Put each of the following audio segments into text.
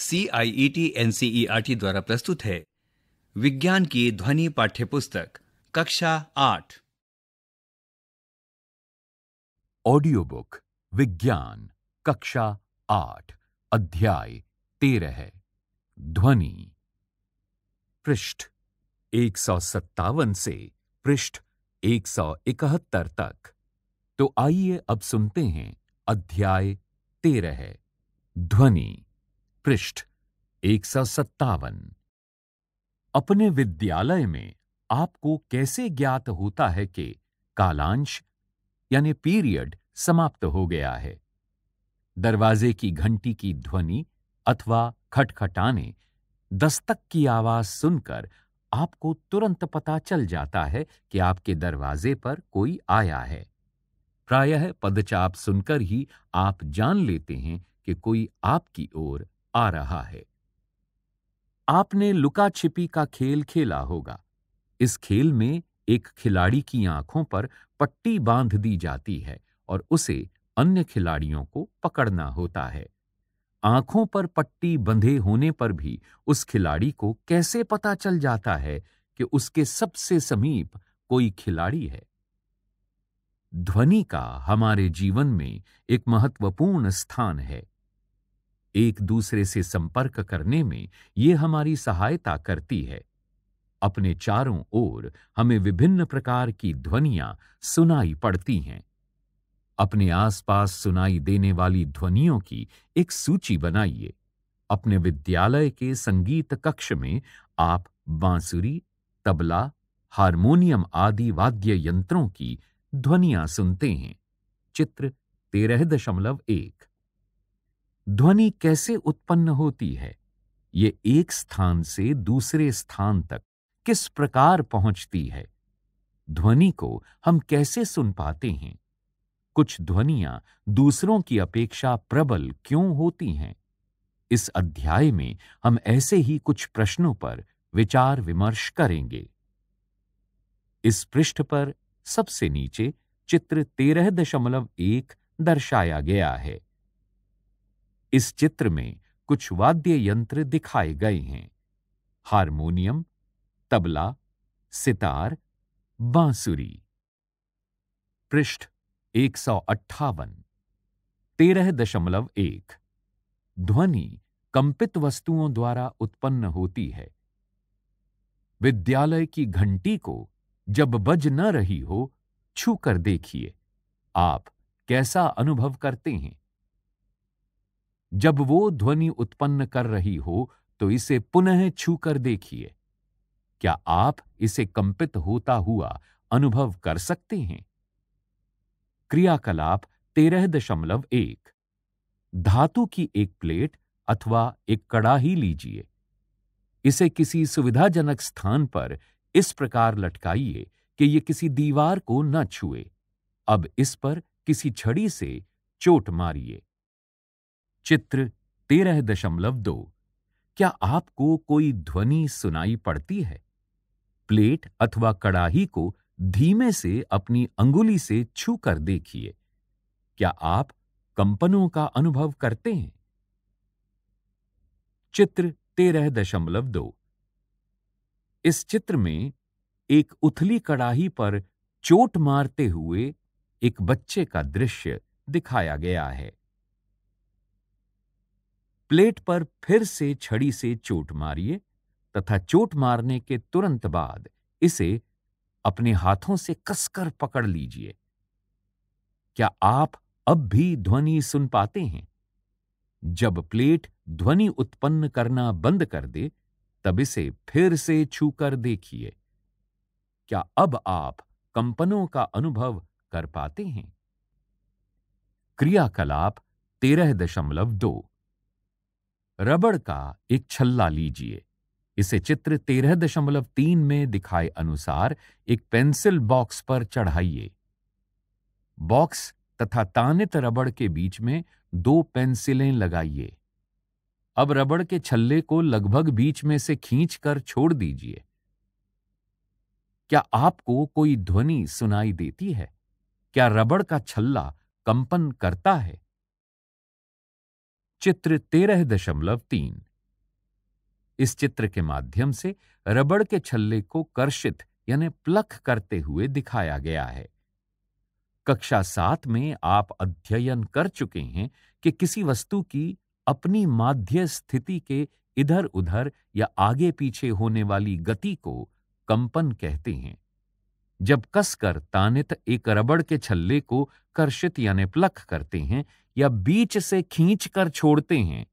CIET NCERT e e द्वारा प्रस्तुत है विज्ञान की ध्वनि पाठ्यपुस्तक कक्षा आठ ऑडियो बुक विज्ञान कक्षा आठ अध्याय तेरह ध्वनि पृष्ठ एक सौ सत्तावन से पृष्ठ एक सौ इकहत्तर तक तो आइए अब सुनते हैं अध्याय तेरह ध्वनि पृष्ठ एक सौ सत्तावन अपने विद्यालय में आपको कैसे ज्ञात होता है कि कालांश यानी पीरियड समाप्त हो गया है दरवाजे की घंटी की ध्वनि अथवा खटखटाने दस्तक की आवाज सुनकर आपको तुरंत पता चल जाता है कि आपके दरवाजे पर कोई आया है प्रायः पदचाप सुनकर ही आप जान लेते हैं कि कोई आपकी ओर आ रहा है आपने लुका छिपी का खेल खेला होगा इस खेल में एक खिलाड़ी की आंखों पर पट्टी बांध दी जाती है और उसे अन्य खिलाड़ियों को पकड़ना होता है आंखों पर पट्टी बंधे होने पर भी उस खिलाड़ी को कैसे पता चल जाता है कि उसके सबसे समीप कोई खिलाड़ी है ध्वनि का हमारे जीवन में एक महत्वपूर्ण स्थान है एक दूसरे से संपर्क करने में ये हमारी सहायता करती है अपने चारों ओर हमें विभिन्न प्रकार की ध्वनियां सुनाई पड़ती हैं अपने आसपास सुनाई देने वाली ध्वनियों की एक सूची बनाइए अपने विद्यालय के संगीत कक्ष में आप बांसुरी तबला हारमोनियम आदि वाद्य यंत्रों की ध्वनियां सुनते हैं चित्र तेरह दशमलव एक ध्वनि कैसे उत्पन्न होती है ये एक स्थान से दूसरे स्थान तक किस प्रकार पहुंचती है ध्वनि को हम कैसे सुन पाते हैं कुछ ध्वनियां दूसरों की अपेक्षा प्रबल क्यों होती हैं इस अध्याय में हम ऐसे ही कुछ प्रश्नों पर विचार विमर्श करेंगे इस पृष्ठ पर सबसे नीचे चित्र तेरह दशमलव एक दर्शाया गया है इस चित्र में कुछ वाद्य यंत्र दिखाए गए हैं हारमोनियम तबला सितार बांसुरी पृष्ठ एक सौ अट्ठावन तेरह दशमलव एक ध्वनि कंपित वस्तुओं द्वारा उत्पन्न होती है विद्यालय की घंटी को जब बज न रही हो छू कर देखिए आप कैसा अनुभव करते हैं जब वो ध्वनि उत्पन्न कर रही हो तो इसे पुनः छूकर देखिए क्या आप इसे कंपित होता हुआ अनुभव कर सकते हैं क्रियाकलाप तेरह दशमलव एक धातु की एक प्लेट अथवा एक कड़ाही लीजिए इसे किसी सुविधाजनक स्थान पर इस प्रकार लटकाइए कि ये किसी दीवार को न छुए अब इस पर किसी छड़ी से चोट मारिए चित्र तेरह दशमलव दो क्या आपको कोई ध्वनि सुनाई पड़ती है प्लेट अथवा कड़ाही को धीमे से अपनी अंगुली से छू कर देखिए क्या आप कंपनों का अनुभव करते हैं चित्र तेरह दशमलव दो इस चित्र में एक उथली कड़ाही पर चोट मारते हुए एक बच्चे का दृश्य दिखाया गया है प्लेट पर फिर से छड़ी से चोट मारिए तथा चोट मारने के तुरंत बाद इसे अपने हाथों से कसकर पकड़ लीजिए क्या आप अब भी ध्वनि सुन पाते हैं जब प्लेट ध्वनि उत्पन्न करना बंद कर दे तब इसे फिर से छूकर देखिए क्या अब आप कंपनों का अनुभव कर पाते हैं क्रियाकलाप तेरह दशमलव दो रबड़ का एक छल्ला लीजिए इसे चित्र तेरह दशमलव तीन में दिखाए अनुसार एक पेंसिल बॉक्स पर चढ़ाइए बॉक्स तथा तानित रबड़ के बीच में दो पेंसिलें लगाइए अब रबड़ के छल्ले को लगभग बीच में से खींचकर छोड़ दीजिए क्या आपको कोई ध्वनि सुनाई देती है क्या रबड़ का छल्ला कंपन करता है चित्र तेरह दशमलव तीन इस चित्र के माध्यम से रबड़ के छल्ले को कर्षित यानी प्लख करते हुए दिखाया गया है कक्षा सात में आप अध्ययन कर चुके हैं कि किसी वस्तु की अपनी माध्य स्थिति के इधर उधर या आगे पीछे होने वाली गति को कंपन कहते हैं जब कसकर तानित एक रबड़ के छल्ले को कर्षित यानी प्लक करते हैं या बीच से खींचकर छोड़ते हैं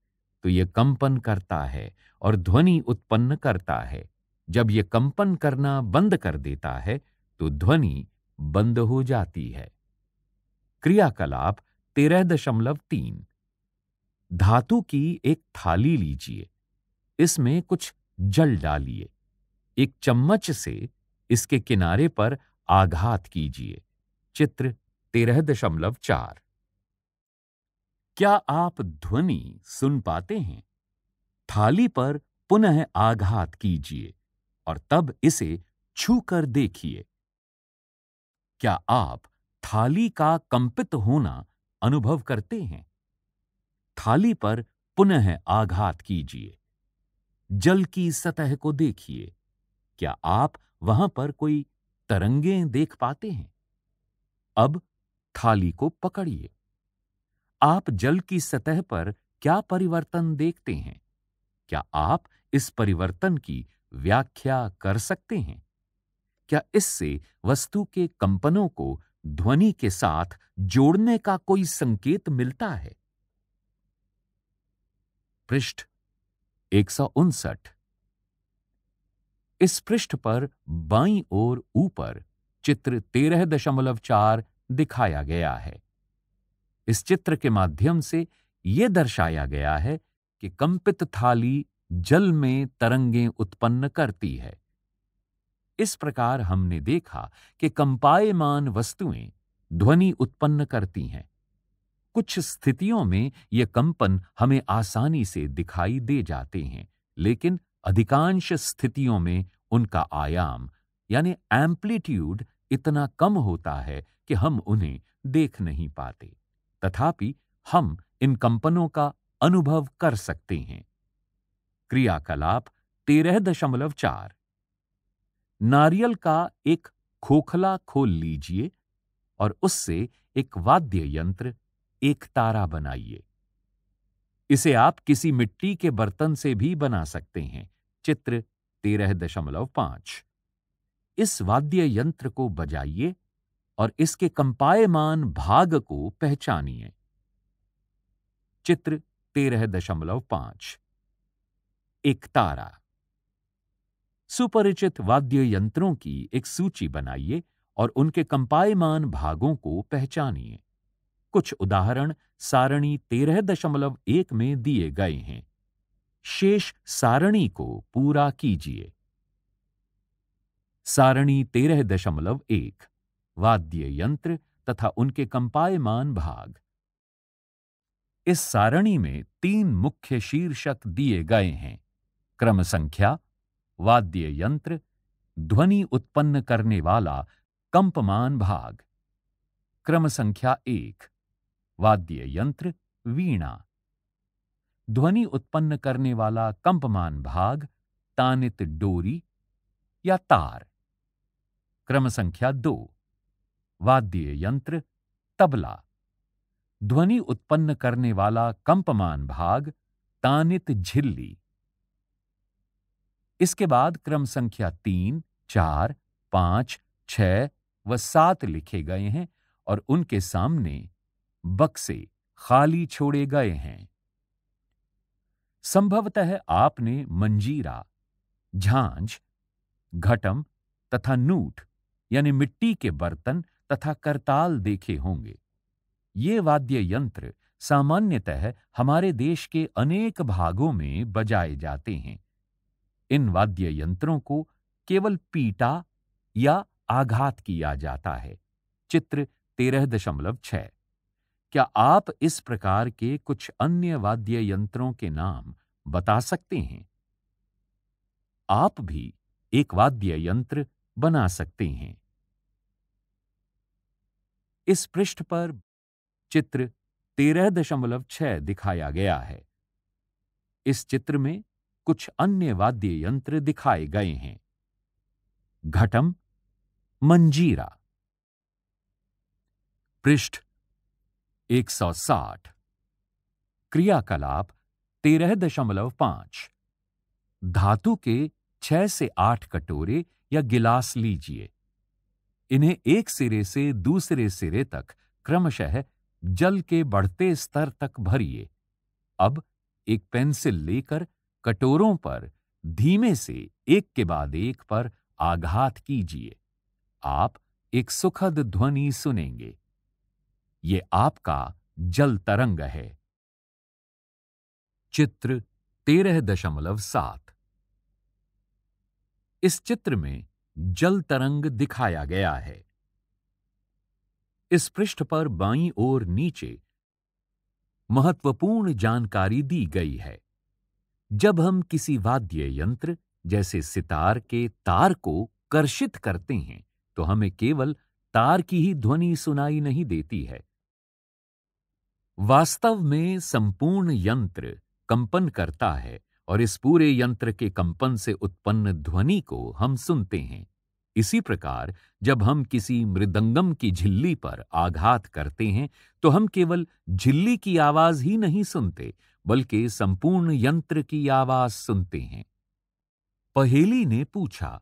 तो यह कंपन करता है और ध्वनि उत्पन्न करता है जब यह कंपन करना बंद कर देता है तो ध्वनि बंद हो जाती है क्रियाकलाप तेरह दशमलव तीन धातु की एक थाली लीजिए इसमें कुछ जल डालिए एक चम्मच से इसके किनारे पर आघात कीजिए चित्र तेरह दशमलव चार क्या आप ध्वनि सुन पाते हैं थाली पर पुनः आघात कीजिए और तब इसे छू कर देखिए क्या आप थाली का कंपित होना अनुभव करते हैं थाली पर पुनः आघात कीजिए जल की सतह को देखिए क्या आप वहां पर कोई तरंगे देख पाते हैं अब थाली को पकड़िए आप जल की सतह पर क्या परिवर्तन देखते हैं क्या आप इस परिवर्तन की व्याख्या कर सकते हैं क्या इससे वस्तु के कंपनों को ध्वनि के साथ जोड़ने का कोई संकेत मिलता है पृष्ठ एक सौ उनसठ इस पृष्ठ पर बाईं ओर ऊपर चित्र तेरह दशमलव चार दिखाया गया है इस चित्र के माध्यम से यह दर्शाया गया है कि कंपित थाली जल में तरंगें उत्पन्न करती है इस प्रकार हमने देखा कि कंपायमान वस्तुएं ध्वनि उत्पन्न करती हैं कुछ स्थितियों में ये कंपन हमें आसानी से दिखाई दे जाते हैं लेकिन अधिकांश स्थितियों में उनका आयाम यानी एम्पलीट्यूड इतना कम होता है कि हम उन्हें देख नहीं पाते तथापि हम इन कंपनों का अनुभव कर सकते हैं क्रियाकलाप तेरह दशमलव चार नारियल का एक खोखला खोल लीजिए और उससे एक वाद्य यंत्र एक तारा बनाइए इसे आप किसी मिट्टी के बर्तन से भी बना सकते हैं चित्र तेरह दशमलव पांच इस वाद्य यंत्र को बजाइए और इसके कंपायमान भाग को पहचानिए चित्र तेरह दशमलव पांच एक तारा सुपरिचित वाद्य यंत्रों की एक सूची बनाइए और उनके कंपायमान भागों को पहचानिए कुछ उदाहरण सारणी तेरह दशमलव एक में दिए गए हैं शेष सारणी को पूरा कीजिए सारणी तेरह दशमलव एक वाद्य यंत्र तथा उनके कंपायमान भाग इस सारणी में तीन मुख्य शीर्षक दिए गए हैं क्रम संख्या वाद्य यंत्र ध्वनि उत्पन्न करने वाला कंपमान भाग क्रम संख्या एक वाद्य यंत्र वीणा ध्वनि उत्पन्न करने वाला कंपमान भाग तानित डोरी या तार क्रम संख्या दो वाद्य यंत्र तबला ध्वनि उत्पन्न करने वाला कंपमान भाग तानित झिल्ली इसके बाद क्रम संख्या तीन चार पांच छ व सात लिखे गए हैं और उनके सामने बक्से खाली छोड़े गए हैं संभवतः आपने मंजीरा झांझ घटम तथा नूट यानी मिट्टी के बर्तन तथा करताल देखे होंगे ये वाद्य यंत्र सामान्यतः हमारे देश के अनेक भागों में बजाए जाते हैं इन वाद्य यंत्रों को केवल पीटा या आघात किया जाता है चित्र तेरह दशमलव छह क्या आप इस प्रकार के कुछ अन्य वाद्य यंत्रों के नाम बता सकते हैं आप भी एक वाद्य यंत्र बना सकते हैं इस पृष्ठ पर चित्र तेरह दशमलव छह दिखाया गया है इस चित्र में कुछ अन्य वाद्य यंत्र दिखाए गए हैं घटम मंजीरा पृष्ठ 160 क्रियाकलाप 13.5 धातु के 6 से 8 कटोरे या गिलास लीजिए इन्हें एक सिरे से दूसरे सिरे तक क्रमशः जल के बढ़ते स्तर तक भरिए अब एक पेंसिल लेकर कटोरों पर धीमे से एक के बाद एक पर आघात कीजिए आप एक सुखद ध्वनि सुनेंगे ये आपका जल तरंग है चित्र तेरह दशमलव सात इस चित्र में जल तरंग दिखाया गया है इस पृष्ठ पर बाई ओर नीचे महत्वपूर्ण जानकारी दी गई है जब हम किसी वाद्य यंत्र जैसे सितार के तार को कर्षित करते हैं तो हमें केवल तार की ही ध्वनि सुनाई नहीं देती है वास्तव में संपूर्ण यंत्र कंपन करता है और इस पूरे यंत्र के कंपन से उत्पन्न ध्वनि को हम सुनते हैं इसी प्रकार जब हम किसी मृदंगम की झिल्ली पर आघात करते हैं तो हम केवल झिल्ली की आवाज ही नहीं सुनते बल्कि संपूर्ण यंत्र की आवाज सुनते हैं पहेली ने पूछा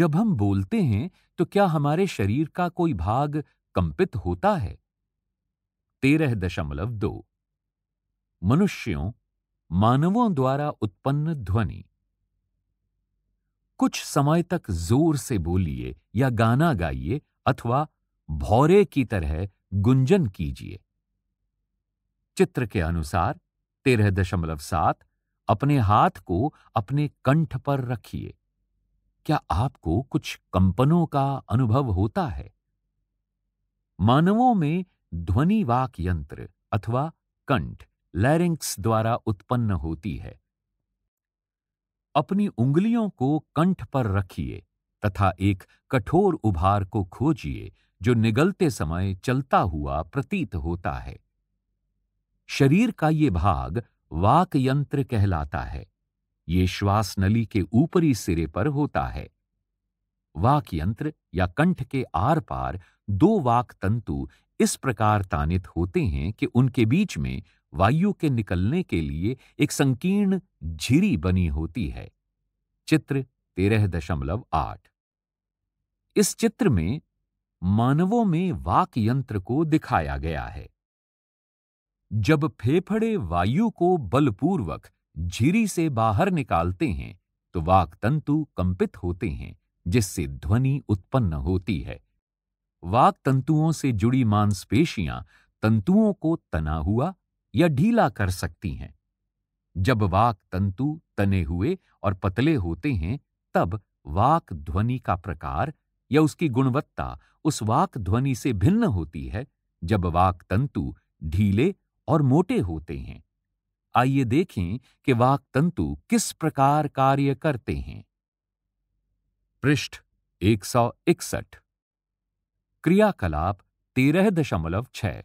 जब हम बोलते हैं तो क्या हमारे शरीर का कोई भाग कंपित होता है तेरह दशमलव दो मनुष्यों मानवों द्वारा उत्पन्न ध्वनि कुछ समय तक जोर से बोलिए या गाना गाइए अथवा भौरे की तरह गुंजन कीजिए चित्र के अनुसार तेरह दशमलव सात अपने हाथ को अपने कंठ पर रखिए क्या आपको कुछ कंपनों का अनुभव होता है मानवों में ध्वनि वाक यंत्र अथवा कंठ लैरिंक्स द्वारा उत्पन्न होती है अपनी उंगलियों को कंठ पर रखिए तथा एक कठोर उभार को खोजिए जो निगलते समय चलता हुआ प्रतीत होता है शरीर का ये भाग वाक यंत्र कहलाता है ये श्वास नली के ऊपरी सिरे पर होता है वाक यंत्र या कंठ के आर पार दो वाक तंतु इस प्रकार तानित होते हैं कि उनके बीच में वायु के निकलने के लिए एक संकीर्ण झिरी बनी होती है चित्र तेरह दशमलव आठ इस चित्र में मानवों में वाक यंत्र को दिखाया गया है जब फेफड़े वायु को बलपूर्वक झिरी से बाहर निकालते हैं तो वाक तंतु कंपित होते हैं जिससे ध्वनि उत्पन्न होती है वाक तंतुओं से जुड़ी मांसपेशियां तंतुओं को तना हुआ या ढीला कर सकती हैं जब वाक तंतु तने हुए और पतले होते हैं तब वाक ध्वनि का प्रकार या उसकी गुणवत्ता उस वाक ध्वनि से भिन्न होती है जब वाक तंतु ढीले और मोटे होते हैं आइए देखें कि वाक तंतु किस प्रकार कार्य करते हैं पृष्ठ एक सौ इकसठ क्रियाकलाप तेरह दशमलव छह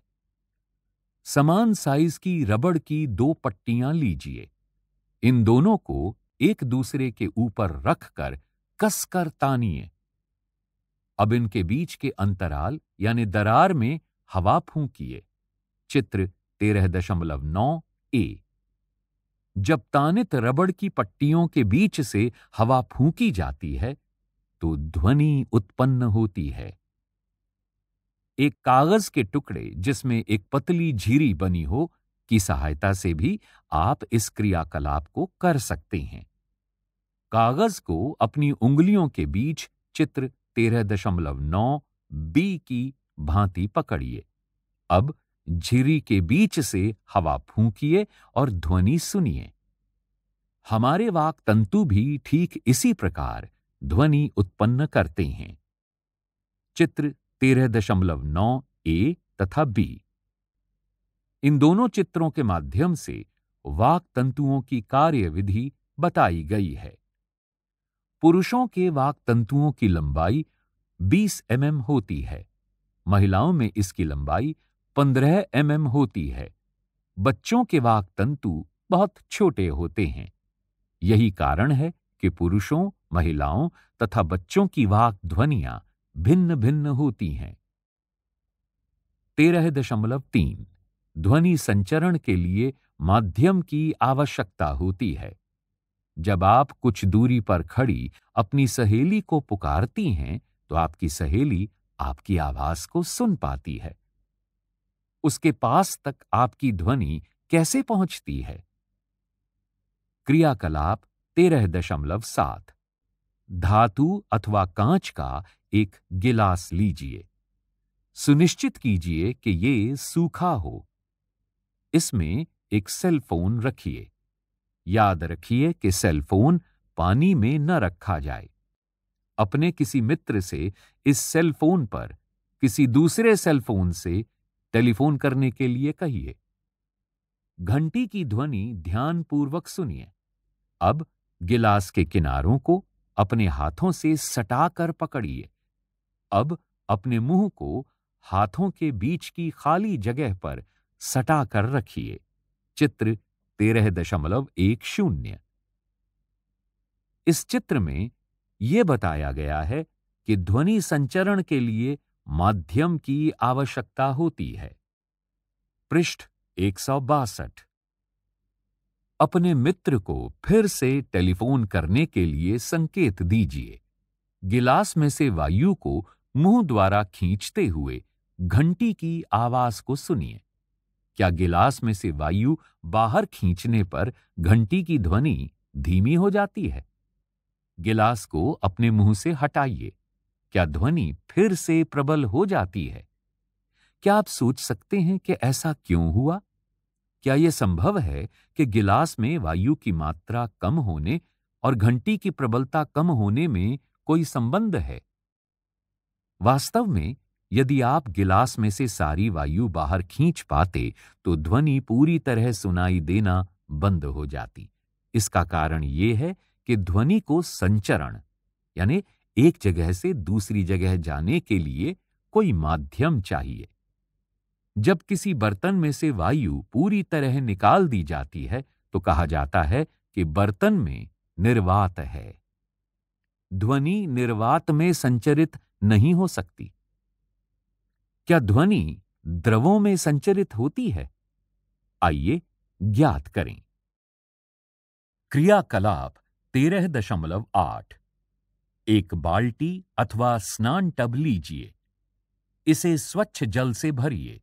समान साइज की रबड़ की दो पट्टियां लीजिए इन दोनों को एक दूसरे के ऊपर रखकर कसकर तानिए अब इनके बीच के अंतराल यानी दरार में हवा फूंकिए चित्र तेरह दशमलव नौ ए जब तानित रबड़ की पट्टियों के बीच से हवा फूंकी जाती है तो ध्वनि उत्पन्न होती है एक कागज के टुकड़े जिसमें एक पतली झीरी बनी हो की सहायता से भी आप इस क्रियाकलाप को कर सकते हैं कागज को अपनी उंगलियों के बीच चित्र तेरह दशमलव नौ बी की भांति पकड़िए अब झिरी के बीच से हवा फूंकिए और ध्वनि सुनिए हमारे वाक तंतु भी ठीक इसी प्रकार ध्वनि उत्पन्न करते हैं चित्र तेरह दशमलव नौ ए तथा बी इन दोनों चित्रों के माध्यम से वाक तंतुओं की कार्यविधि बताई गई है पुरुषों के वाक तंतुओं की लंबाई 20 एम mm होती है महिलाओं में इसकी लंबाई 15 एम mm होती है बच्चों के वाक तंतु बहुत छोटे होते हैं यही कारण है कि पुरुषों महिलाओं तथा बच्चों की वाक ध्वनियां भिन्न भिन्न होती हैं तेरह दशमलव तीन ध्वनि संचरण के लिए माध्यम की आवश्यकता होती है जब आप कुछ दूरी पर खड़ी अपनी सहेली को पुकारती हैं तो आपकी सहेली आपकी आवाज को सुन पाती है उसके पास तक आपकी ध्वनि कैसे पहुंचती है क्रियाकलाप तेरह दशमलव सात धातु अथवा कांच का एक गिलास लीजिए सुनिश्चित कीजिए कि ये सूखा हो इसमें एक सेलफोन रखिए याद रखिए कि सेलफोन पानी में न रखा जाए अपने किसी मित्र से इस सेलफोन पर किसी दूसरे सेलफोन से टेलीफोन करने के लिए कहिए घंटी की ध्वनि ध्यानपूर्वक सुनिए अब गिलास के किनारों को अपने हाथों से सटाकर पकड़िए अब अपने मुंह को हाथों के बीच की खाली जगह पर सटा कर रखिए चित्र तेरह दशमलव एक शून्य इस चित्र में यह बताया गया है कि ध्वनि संचरण के लिए माध्यम की आवश्यकता होती है पृष्ठ एक अपने मित्र को फिर से टेलीफोन करने के लिए संकेत दीजिए गिलास में से वायु को मुंह द्वारा खींचते हुए घंटी की आवाज को सुनिए क्या गिलास में से वायु बाहर खींचने पर घंटी की ध्वनि धीमी हो जाती है गिलास को अपने मुंह से हटाइए क्या ध्वनि फिर से प्रबल हो जाती है क्या आप सोच सकते हैं कि ऐसा क्यों हुआ क्या यह संभव है कि गिलास में वायु की मात्रा कम होने और घंटी की प्रबलता कम होने में कोई संबंध है वास्तव में यदि आप गिलास में से सारी वायु बाहर खींच पाते तो ध्वनि पूरी तरह सुनाई देना बंद हो जाती इसका कारण यह है कि ध्वनि को संचरण यानी एक जगह से दूसरी जगह जाने के लिए कोई माध्यम चाहिए जब किसी बर्तन में से वायु पूरी तरह निकाल दी जाती है तो कहा जाता है कि बर्तन में निर्वात है ध्वनि निर्वात में संचरित नहीं हो सकती क्या ध्वनि द्रवों में संचरित होती है आइए ज्ञात करें क्रियाकलाप तेरह दशमलव आठ एक बाल्टी अथवा स्नान टब लीजिए इसे स्वच्छ जल से भरिए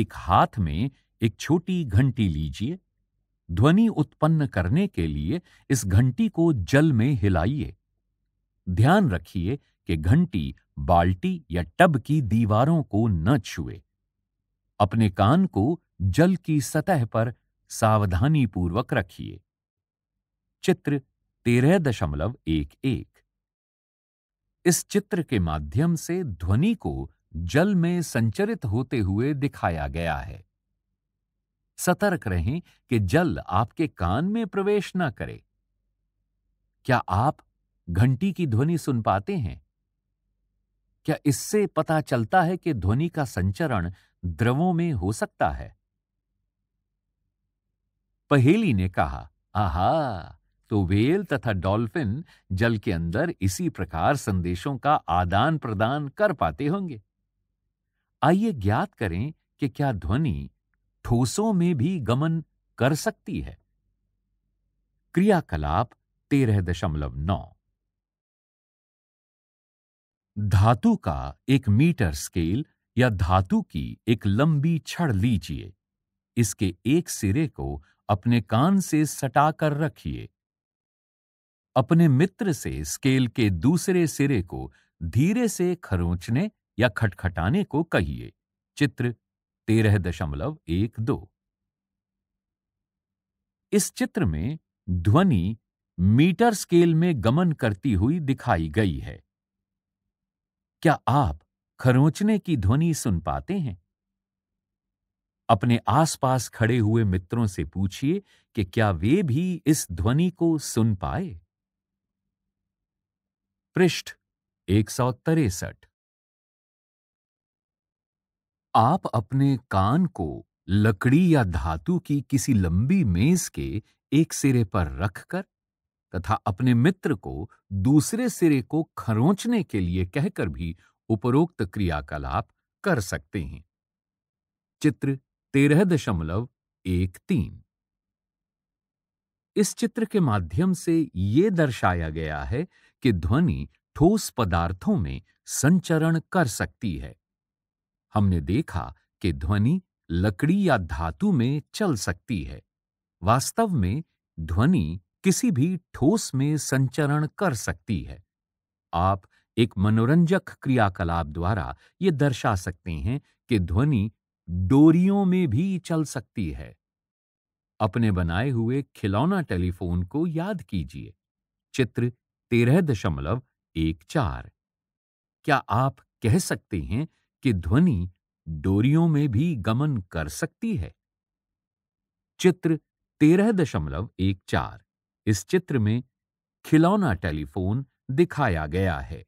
एक हाथ में एक छोटी घंटी लीजिए ध्वनि उत्पन्न करने के लिए इस घंटी को जल में हिलाइए ध्यान रखिए कि घंटी बाल्टी या टब की दीवारों को न छुए अपने कान को जल की सतह पर सावधानी पूर्वक रखिए चित्र तेरह दशमलव एक एक इस चित्र के माध्यम से ध्वनि को जल में संचरित होते हुए दिखाया गया है सतर्क रहें कि जल आपके कान में प्रवेश न करे क्या आप घंटी की ध्वनि सुन पाते हैं क्या इससे पता चलता है कि ध्वनि का संचरण द्रवों में हो सकता है पहेली ने कहा आहा तो वेल तथा डॉल्फिन जल के अंदर इसी प्रकार संदेशों का आदान प्रदान कर पाते होंगे आइए ज्ञात करें कि क्या ध्वनि ठोसों में भी गमन कर सकती है क्रियाकलाप तेरह दशमलव नौ धातु का एक मीटर स्केल या धातु की एक लंबी छड़ लीजिए इसके एक सिरे को अपने कान से सटाकर रखिए अपने मित्र से स्केल के दूसरे सिरे को धीरे से खरोंचने या खटखटाने को कहिए चित्र तेरह दशमलव एक दो इस चित्र में ध्वनि मीटर स्केल में गमन करती हुई दिखाई गई है क्या आप खरोचने की ध्वनि सुन पाते हैं अपने आसपास खड़े हुए मित्रों से पूछिए कि क्या वे भी इस ध्वनि को सुन पाए पृष्ठ एक सौ तिरसठ आप अपने कान को लकड़ी या धातु की किसी लंबी मेज के एक सिरे पर रखकर तथा अपने मित्र को दूसरे सिरे को खरोंचने के लिए कहकर भी उपरोक्त क्रियाकलाप कर सकते हैं चित्र तेरह दशमलव एक तीन इस चित्र के माध्यम से ये दर्शाया गया है कि ध्वनि ठोस पदार्थों में संचरण कर सकती है हमने देखा कि ध्वनि लकड़ी या धातु में चल सकती है वास्तव में ध्वनि किसी भी ठोस में संचरण कर सकती है आप एक मनोरंजक क्रियाकलाप द्वारा ये दर्शा सकते हैं कि ध्वनि डोरियों में भी चल सकती है अपने बनाए हुए खिलौना टेलीफोन को याद कीजिए चित्र तेरह दशमलव एक चार क्या आप कह सकते हैं कि ध्वनि डोरियों में भी गमन कर सकती है चित्र तेरह दशमलव एक चार इस चित्र में खिलौना टेलीफोन दिखाया गया है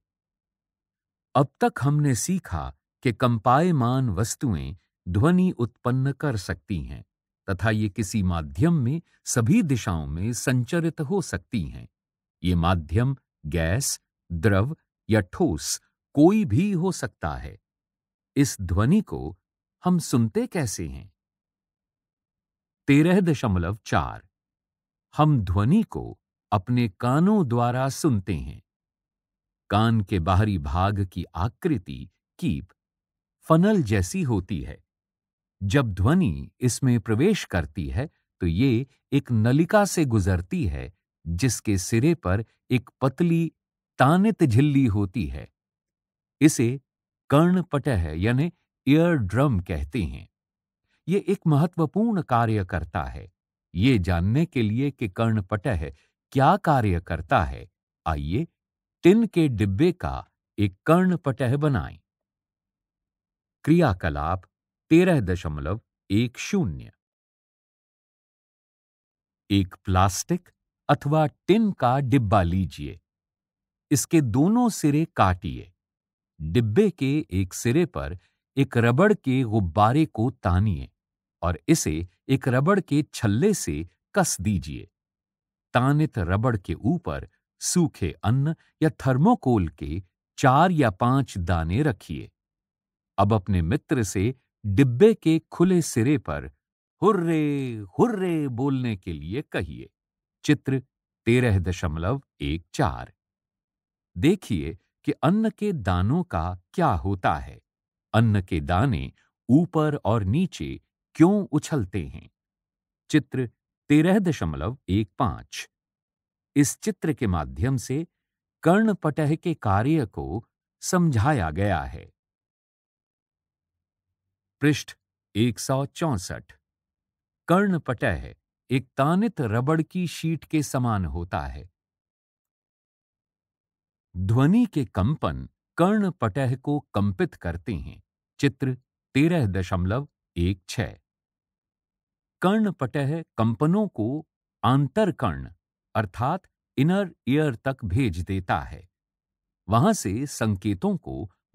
अब तक हमने सीखा कि कंपायमान वस्तुएं ध्वनि उत्पन्न कर सकती हैं तथा ये किसी माध्यम में सभी दिशाओं में संचरित हो सकती हैं ये माध्यम गैस द्रव या ठोस कोई भी हो सकता है इस ध्वनि को हम सुनते कैसे हैं तेरह दशमलव चार हम ध्वनि को अपने कानों द्वारा सुनते हैं कान के बाहरी भाग की आकृति कीप फनल जैसी होती है जब ध्वनि इसमें प्रवेश करती है तो ये एक नलिका से गुजरती है जिसके सिरे पर एक पतली तानित झिल्ली होती है इसे कर्णपटह यानी ईयर ड्रम कहते हैं ये एक महत्वपूर्ण कार्य करता है ये जानने के लिए कि कर्णपटह क्या कार्य करता है आइए टिन के डिब्बे का एक कर्णपटह बनाए क्रियाकलाप तेरह दशमलव एक शून्य एक प्लास्टिक अथवा टिन का डिब्बा लीजिए इसके दोनों सिरे काटिए डिब्बे के एक सिरे पर एक रबड़ के गुब्बारे को तानिए और इसे एक रबड़ के छल्ले से कस दीजिए तानित रबड़ के ऊपर सूखे अन्न या थर्मोकोल के चार या पांच दाने रखिए अब अपने मित्र से डिब्बे के खुले सिरे पर हुर्रे हुर्रे बोलने के लिए कहिए चित्र तेरह दशमलव एक चार देखिए कि अन्न के दानों का क्या होता है अन्न के दाने ऊपर और नीचे क्यों उछलते हैं चित्र तेरह दशमलव एक पांच इस चित्र के माध्यम से कर्णपटह के कार्य को समझाया गया है पृष्ठ एक सौ चौसठ कर्णपटह एक तानित रबड़ की शीट के समान होता है ध्वनि के कंपन कर्णपटह को कंपित करते हैं चित्र तेरह दशमलव एक छह कर्णपटह कंपनों को आंतरकर्ण अर्थात इनर ईयर तक भेज देता है वहां से संकेतों को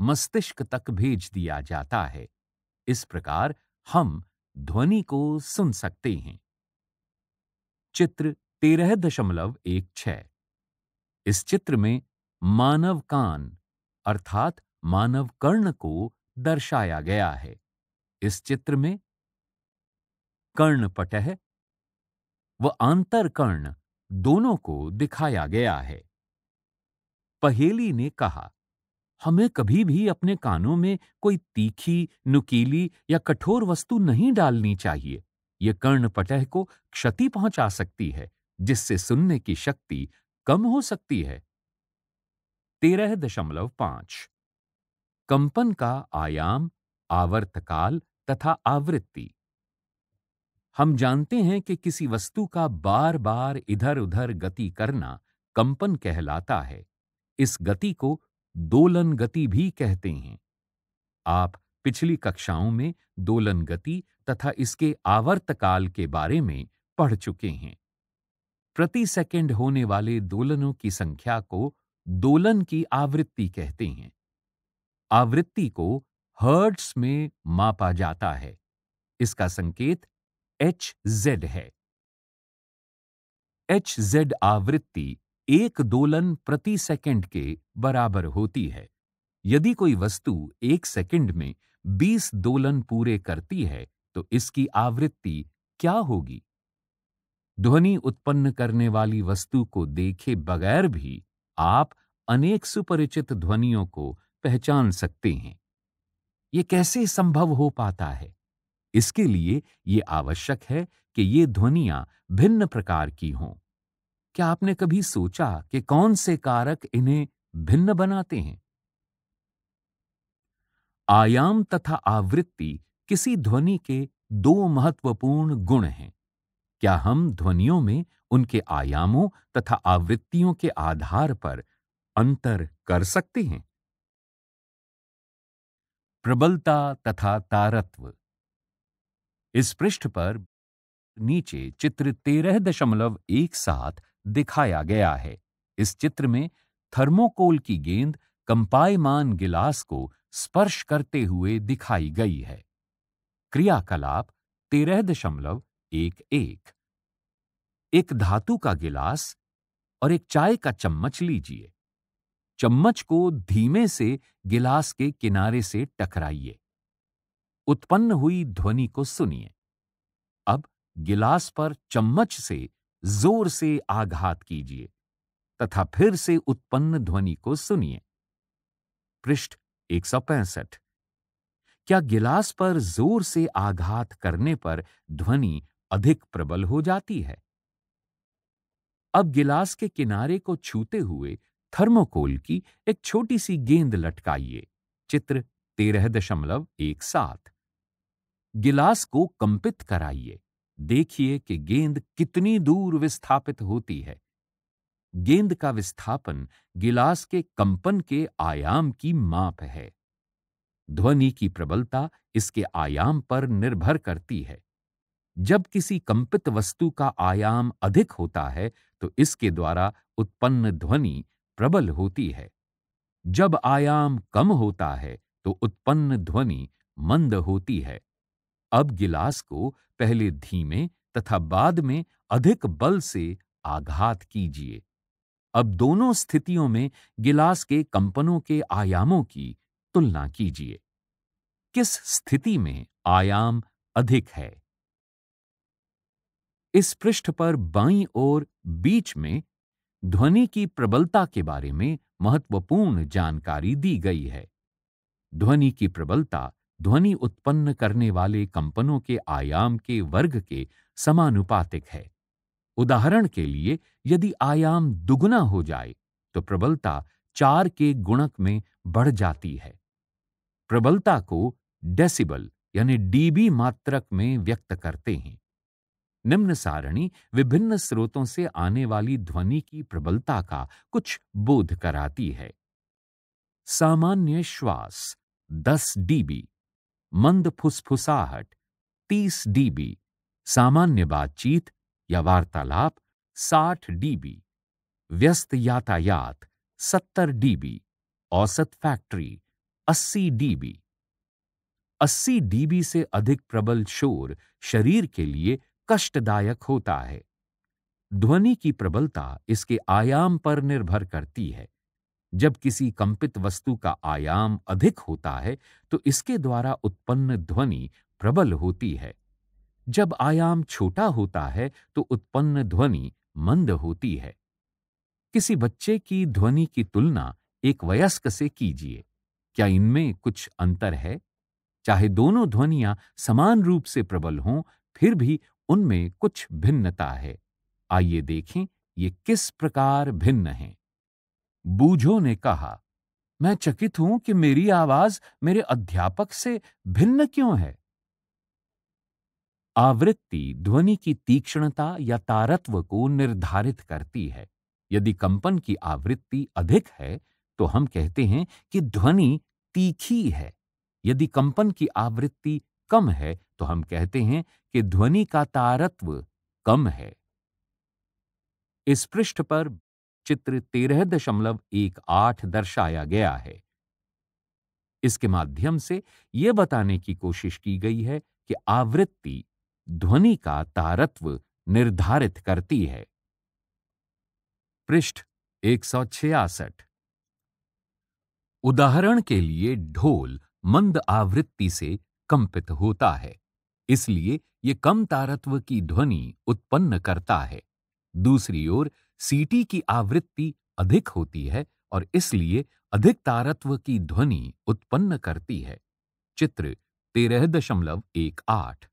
मस्तिष्क तक भेज दिया जाता है इस प्रकार हम ध्वनि को सुन सकते हैं चित्र तेरह दशमलव एक छह इस चित्र में मानव कान अर्थात मानव कर्ण को दर्शाया गया है इस चित्र में कर्णपटह व कर्ण दोनों को दिखाया गया है पहेली ने कहा हमें कभी भी अपने कानों में कोई तीखी नुकीली या कठोर वस्तु नहीं डालनी चाहिए यह कर्णपटह को क्षति पहुंचा सकती है जिससे सुनने की शक्ति कम हो सकती है तेरह दशमलव पांच कंपन का आयाम आवर्तकाल तथा आवृत्ति हम जानते हैं कि किसी वस्तु का बार बार इधर उधर गति करना कंपन कहलाता है इस गति को दोलन गति भी कहते हैं आप पिछली कक्षाओं में दोलन गति तथा इसके आवर्तकाल के बारे में पढ़ चुके हैं प्रति सेकंड होने वाले दोलनों की संख्या को दोलन की आवृत्ति कहते हैं आवृत्ति को हर्ट्स में मापा जाता है इसका संकेत एच जेड है एच जेड आवृत्ति एक दोलन प्रति सेकंड के बराबर होती है यदि कोई वस्तु एक सेकंड में 20 दोलन पूरे करती है तो इसकी आवृत्ति क्या होगी ध्वनि उत्पन्न करने वाली वस्तु को देखे बगैर भी आप अनेक सुपरिचित ध्वनियों को पहचान सकते हैं ये कैसे संभव हो पाता है इसके लिए ये आवश्यक है कि ये ध्वनियां भिन्न प्रकार की हों क्या आपने कभी सोचा कि कौन से कारक इन्हें भिन्न बनाते हैं आयाम तथा आवृत्ति किसी ध्वनि के दो महत्वपूर्ण गुण हैं क्या हम ध्वनियों में उनके आयामों तथा आवृत्तियों के आधार पर अंतर कर सकते हैं प्रबलता तथा तारत्व इस पृष्ठ पर नीचे चित्र तेरह दशमलव एक सात दिखाया गया है इस चित्र में थर्मोकोल की गेंद कंपायमान गिलास को स्पर्श करते हुए दिखाई गई है क्रियाकलाप तेरह दशमलव एक एक एक धातु का गिलास और एक चाय का चम्मच लीजिए चम्मच को धीमे से गिलास के किनारे से टकराइए उत्पन्न हुई ध्वनि को सुनिए अब गिलास पर चम्मच से जोर से आघात कीजिए तथा फिर से उत्पन्न ध्वनि को सुनिए पृष्ठ एक क्या गिलास पर जोर से आघात करने पर ध्वनि अधिक प्रबल हो जाती है अब गिलास के किनारे को छूते हुए थर्मोकोल की एक छोटी सी गेंद लटकाइए चित्र तेरह दशमलव एक साथ गिलास को कंपित कराइए देखिए कि गेंद कितनी दूर विस्थापित होती है गेंद का विस्थापन गिलास के कंपन के आयाम की माप है ध्वनि की प्रबलता इसके आयाम पर निर्भर करती है जब किसी कंपित वस्तु का आयाम अधिक होता है तो इसके द्वारा उत्पन्न ध्वनि प्रबल होती है जब आयाम कम होता है तो उत्पन्न ध्वनि मंद होती है अब गिलास को पहले धीमे तथा बाद में अधिक बल से आघात कीजिए अब दोनों स्थितियों में गिलास के कंपनों के आयामों की तुलना कीजिए किस स्थिति में आयाम अधिक है इस पृष्ठ पर बाईं ओर बीच में ध्वनि की प्रबलता के बारे में महत्वपूर्ण जानकारी दी गई है ध्वनि की प्रबलता ध्वनि उत्पन्न करने वाले कंपनों के आयाम के वर्ग के समानुपातिक है उदाहरण के लिए यदि आयाम दुगुना हो जाए तो प्रबलता चार के गुणक में बढ़ जाती है प्रबलता को डेसिबल यानी डीबी मात्रक में व्यक्त करते हैं निम्न सारणी विभिन्न स्रोतों से आने वाली ध्वनि की प्रबलता का कुछ बोध कराती है सामान्य श्वास 10 डीबी मंद फुसफुसाहट 30 डीबी सामान्य बातचीत या वार्तालाप 60 डीबी व्यस्त यातायात 70 डीबी औसत फैक्ट्री 80 डीबी 80 डीबी से अधिक प्रबल शोर शरीर के लिए कष्टदायक होता है ध्वनि की प्रबलता इसके आयाम पर निर्भर करती है जब किसी कंपित वस्तु का आयाम अधिक होता है तो इसके द्वारा उत्पन्न ध्वनि प्रबल होती है जब आयाम छोटा होता है तो उत्पन्न ध्वनि मंद होती है किसी बच्चे की ध्वनि की तुलना एक वयस्क से कीजिए क्या इनमें कुछ अंतर है चाहे दोनों ध्वनियां समान रूप से प्रबल हों फिर भी उनमें कुछ भिन्नता है आइए देखें ये किस प्रकार भिन्न हैं बूझो ने कहा मैं चकित हूं कि मेरी आवाज मेरे अध्यापक से भिन्न क्यों है आवृत्ति ध्वनि की तीक्ष्णता या तारत्व को निर्धारित करती है यदि कंपन की आवृत्ति अधिक है तो हम कहते हैं कि ध्वनि तीखी है यदि कंपन की आवृत्ति कम है तो हम कहते हैं कि ध्वनि का तारत्व कम है इस पृष्ठ पर चित्र तेरह दशमलव एक आठ दर्शाया गया है इसके माध्यम से यह बताने की कोशिश की गई है कि आवृत्ति ध्वनि का तारत्व निर्धारित करती है पृष्ठ एक उदाहरण के लिए ढोल मंद आवृत्ति से कंपित होता है इसलिए ये कम तारत्व की ध्वनि उत्पन्न करता है दूसरी ओर सीटी की आवृत्ति अधिक होती है और इसलिए अधिक तारत्व की ध्वनि उत्पन्न करती है चित्र तेरह दशमलव एक आठ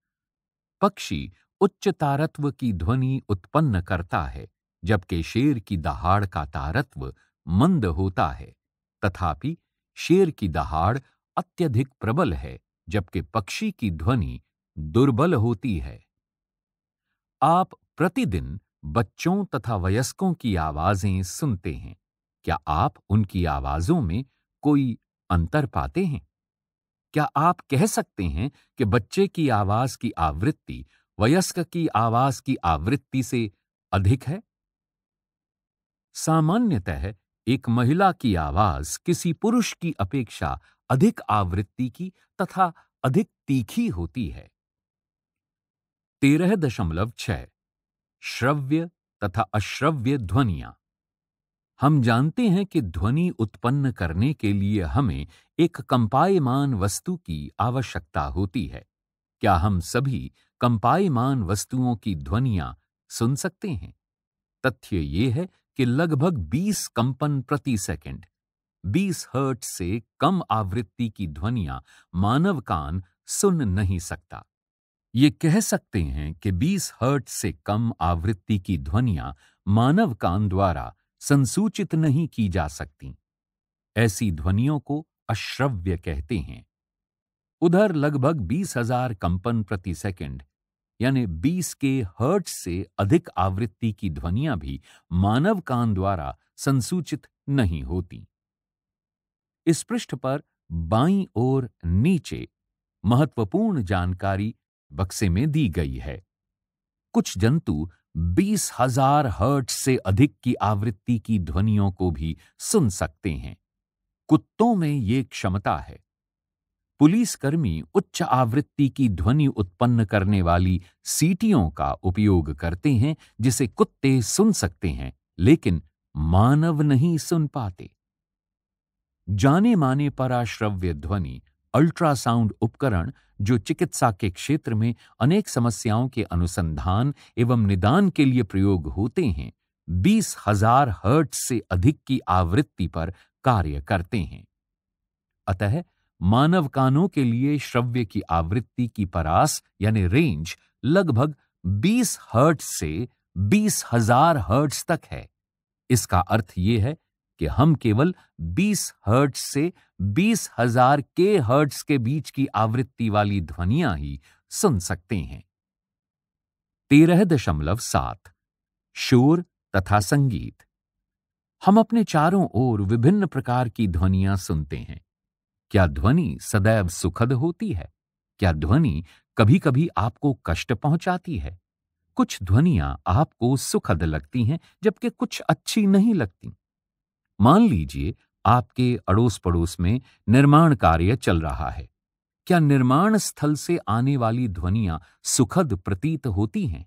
पक्षी उच्च तारत्व की ध्वनि उत्पन्न करता है जबकि शेर की दहाड़ का तारत्व मंद होता है तथापि शेर की दहाड़ अत्यधिक प्रबल है जबकि पक्षी की ध्वनि दुर्बल होती है आप प्रतिदिन बच्चों तथा वयस्कों की आवाजें सुनते हैं क्या आप उनकी आवाजों में कोई अंतर पाते हैं क्या आप कह सकते हैं कि बच्चे की आवाज की आवृत्ति वयस्क की आवाज की आवृत्ति से अधिक है सामान्यतः एक महिला की आवाज किसी पुरुष की अपेक्षा अधिक आवृत्ति की तथा अधिक तीखी होती है तेरह दशमलव छह श्रव्य तथा अश्रव्य ध्वनियां हम जानते हैं कि ध्वनि उत्पन्न करने के लिए हमें एक कंपायमान वस्तु की आवश्यकता होती है क्या हम सभी कंपायमान वस्तुओं की ध्वनियां सुन सकते हैं तथ्य ये है कि लगभग 20 कंपन प्रति सेकंड 20 हर्ट से कम आवृत्ति की ध्वनियां मानव कान सुन नहीं सकता ये कह सकते हैं कि 20 हर्ट से कम आवृत्ति की ध्वनियां मानव कान द्वारा संसूचित नहीं की जा सकती ऐसी ध्वनियों को अश्रव्य कहते हैं उधर लगभग बीस हजार कंपन प्रति सेकंड यानी 20 के हर्ट से अधिक आवृत्ति की ध्वनियां भी मानव कान द्वारा संसूचित नहीं होती इस पृष्ठ पर बाईं ओर नीचे महत्वपूर्ण जानकारी बक्से में दी गई है कुछ जंतु बीस हजार हर्ट से अधिक की आवृत्ति की ध्वनियों को भी सुन सकते हैं कुत्तों में ये क्षमता है पुलिसकर्मी उच्च आवृत्ति की ध्वनि उत्पन्न करने वाली सीटियों का उपयोग करते हैं जिसे कुत्ते सुन सकते हैं लेकिन मानव नहीं सुन पाते जाने माने पराश्रव्य ध्वनि अल्ट्रासाउंड उपकरण जो चिकित्सा के क्षेत्र में अनेक समस्याओं के अनुसंधान एवं निदान के लिए प्रयोग होते हैं बीस हजार हर्ट से अधिक की आवृत्ति पर कार्य करते हैं अतः मानव कानों के लिए श्रव्य की आवृत्ति की परास यानी रेंज लगभग बीस हर्ट से बीस हजार हर्ट्स तक है इसका अर्थ यह है कि हम केवल 20 हर्ट्ज से हजार के हर्ट्ज के बीच की आवृत्ति वाली ध्वनियां ही सुन सकते हैं तेरह दशमलव सात शोर तथा संगीत हम अपने चारों ओर विभिन्न प्रकार की ध्वनियां सुनते हैं क्या ध्वनि सदैव सुखद होती है क्या ध्वनि कभी कभी आपको कष्ट पहुंचाती है कुछ ध्वनियां आपको सुखद लगती हैं जबकि कुछ अच्छी नहीं लगती मान लीजिए आपके अड़ोस पड़ोस में निर्माण कार्य चल रहा है क्या निर्माण स्थल से आने वाली ध्वनियां सुखद प्रतीत होती हैं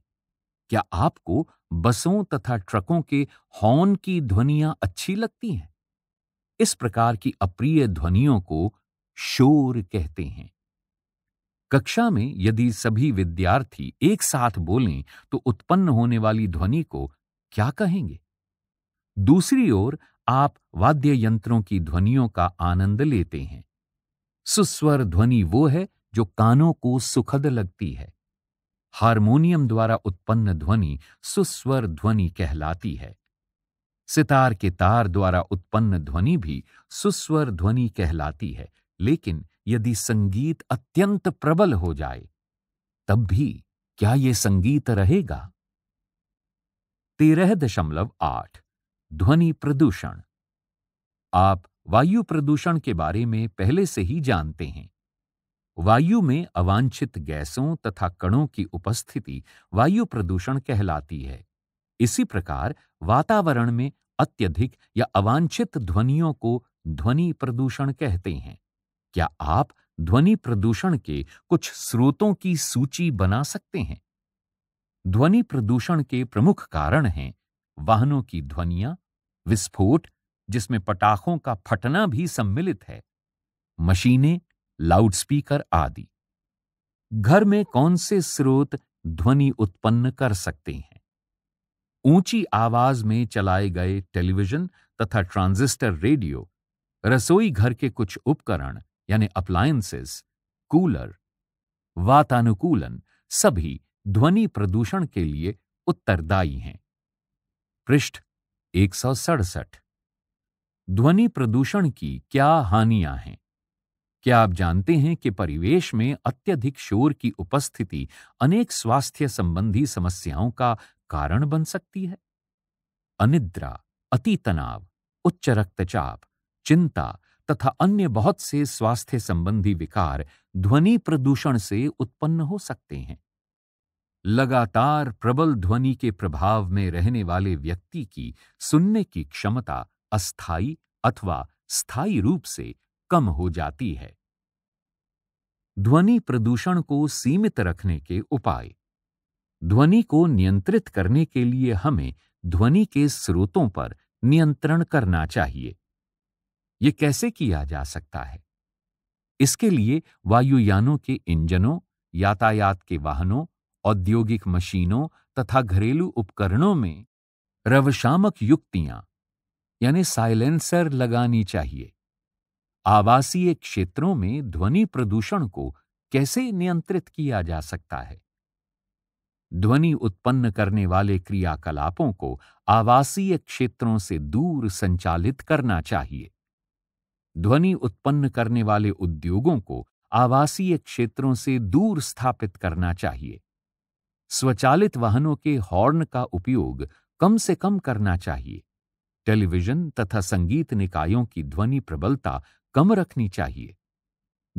क्या आपको बसों तथा ट्रकों के हॉर्न की ध्वनियां अच्छी लगती हैं इस प्रकार की अप्रिय ध्वनियों को शोर कहते हैं कक्षा में यदि सभी विद्यार्थी एक साथ बोलें तो उत्पन्न होने वाली ध्वनि को क्या कहेंगे दूसरी ओर आप वाद्य यंत्रों की ध्वनियों का आनंद लेते हैं सुस्वर ध्वनि वो है जो कानों को सुखद लगती है हारमोनियम द्वारा उत्पन्न ध्वनि सुस्वर ध्वनि कहलाती है सितार के तार द्वारा उत्पन्न ध्वनि भी सुस्वर ध्वनि कहलाती है लेकिन यदि संगीत अत्यंत प्रबल हो जाए तब भी क्या यह संगीत रहेगा तेरह दशमलव आठ ध्वनि प्रदूषण आप वायु प्रदूषण के बारे में पहले से ही जानते हैं वायु में अवांछित गैसों तथा कणों की उपस्थिति वायु प्रदूषण कहलाती है इसी प्रकार वातावरण में अत्यधिक या अवांछित ध्वनियों को ध्वनि प्रदूषण कहते हैं क्या आप ध्वनि प्रदूषण के कुछ स्रोतों की सूची बना सकते हैं ध्वनि प्रदूषण के प्रमुख कारण हैं वाहनों की ध्वनियां विस्फोट जिसमें पटाखों का फटना भी सम्मिलित है मशीनें लाउडस्पीकर आदि घर में कौन से स्रोत ध्वनि उत्पन्न कर सकते हैं ऊंची आवाज में चलाए गए टेलीविजन तथा ट्रांजिस्टर रेडियो रसोई घर के कुछ उपकरण यानी अप्लायंसेस कूलर वातानुकूलन सभी ध्वनि प्रदूषण के लिए उत्तरदायी हैं पृष्ठ एक ध्वनि प्रदूषण की क्या हानियां हैं क्या आप जानते हैं कि परिवेश में अत्यधिक शोर की उपस्थिति अनेक स्वास्थ्य संबंधी समस्याओं का कारण बन सकती है अनिद्रा अति तनाव उच्च रक्तचाप चिंता तथा अन्य बहुत से स्वास्थ्य संबंधी विकार ध्वनि प्रदूषण से उत्पन्न हो सकते हैं लगातार प्रबल ध्वनि के प्रभाव में रहने वाले व्यक्ति की सुनने की क्षमता अस्थाई अथवा स्थायी रूप से कम हो जाती है ध्वनि प्रदूषण को सीमित रखने के उपाय ध्वनि को नियंत्रित करने के लिए हमें ध्वनि के स्रोतों पर नियंत्रण करना चाहिए यह कैसे किया जा सकता है इसके लिए वायुयानों के इंजनों यातायात के वाहनों औद्योगिक मशीनों तथा घरेलू उपकरणों में रवशामक युक्तियां यानी साइलेंसर लगानी चाहिए आवासीय क्षेत्रों में ध्वनि प्रदूषण को कैसे नियंत्रित किया जा सकता है ध्वनि उत्पन्न करने वाले क्रियाकलापों को आवासीय क्षेत्रों से दूर संचालित करना चाहिए ध्वनि उत्पन्न करने वाले उद्योगों को आवासीय क्षेत्रों से दूर स्थापित करना चाहिए स्वचालित वाहनों के हॉर्न का उपयोग कम से कम करना चाहिए टेलीविजन तथा संगीत निकायों की ध्वनि प्रबलता कम रखनी चाहिए